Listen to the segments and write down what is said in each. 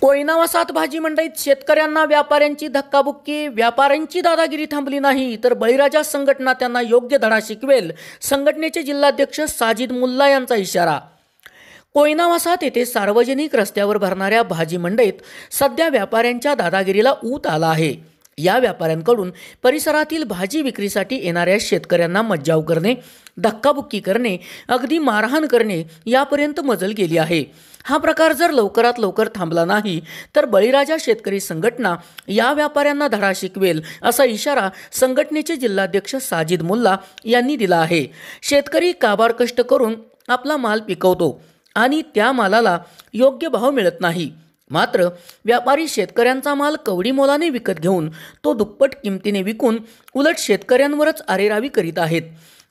कोयनावा सात भाजी मंडईत शेतकऱ्यांना व्यापाऱ्यांची धक्काबुक्की व्यापाऱ्यांची दादागिरी थांबली नाही तर बळीराजा संघटना त्यांना योग्य धडा शिकवेल संघटनेचे जिल्हाध्यक्ष साजिद मुल्ला यांचा इशारा कोयनावासात येथे सार्वजनिक रस्त्यावर भरणाऱ्या भाजी मंडईत सध्या व्यापाऱ्यांच्या दादागिरीला ऊत आला आहे या व्यापाऱ्यांकडून परिसरातील भाजी विक्रीसाठी येणाऱ्या शेतकऱ्यांना मज्जाव करणे धक्काबुक्की करणे अगदी मारहाण करणे यापर्यंत मजल गेली आहे हा प्रकार जर लवकरात लवकर थांबला नाही तर बळीराजा शेतकरी संघटना या व्यापाऱ्यांना धडा शिकवेल असा इशारा संघटनेचे जिल्हाध्यक्ष साजिद मुल्ला यांनी दिला आहे शेतकरी काबार कष्ट करून आपला माल पिकवतो आणि त्या मालाला योग्य भाव मिळत नाही मात्र व्यापारी शेतकऱ्यांचा माल कवडी मोलाने विकत घेऊन तो दुप्पट किमतीने विकून उलट शेतकऱ्यांवरच आरेरावी करीत आहेत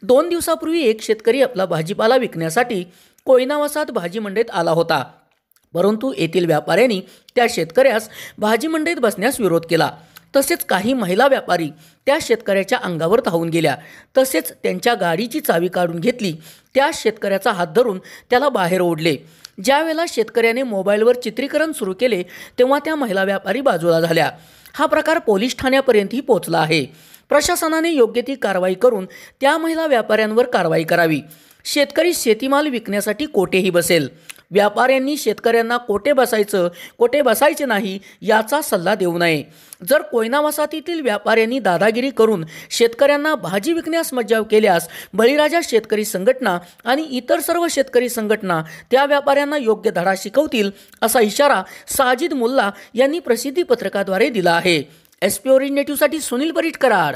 दोन दिवसापूर्वी एक शेतकरी आपला भाजीपाला विकण्यासाठी कोयनावासात भाजी मंडईत आला होता परंतु येथील व्यापाऱ्यांनी त्या शेतकऱ्यास भाजी मंडईत बसण्यास विरोध केला तसेच काही महिला व्यापारी त्या शेतकऱ्याच्या अंगावर धावून गेल्या तसेच त्यांच्या गाडीची चावी काढून घेतली त्या शेतकऱ्याचा हात धरून त्याला बाहेर ओढले ज्यावेळेला शेतकऱ्याने मोबाईलवर चित्रीकरण सुरू केले तेव्हा त्या महिला व्यापारी बाजूला झाल्या हा प्रकार पोलीस ठाण्यापर्यंतही पोहोचला आहे प्रशासनाने योग्य ती कारवाई करून त्या महिला व्यापाऱ्यांवर कारवाई करावी शेतकरी शेतीमाल विकण्यासाठी कोठेही बसेल व्यापाऱ्यांनी शेतकऱ्यांना कोठे बसायचं कोठे बसायचे नाही याचा सल्ला देऊ नये जर कोयना वसाहतीतील व्यापाऱ्यांनी दादागिरी करून शेतकऱ्यांना भाजी विकण्यास मज्जाव केल्यास बळीराजा शेतकरी संघटना आणि इतर सर्व शेतकरी संघटना त्या व्यापाऱ्यांना योग्य धडा शिकवतील असा इशारा साजिद मुल्ला यांनी प्रसिद्धी पत्रकाद्वारे दिला आहे एस पी ओरिजिनेटिव्हसाठी सुनील परिटकराड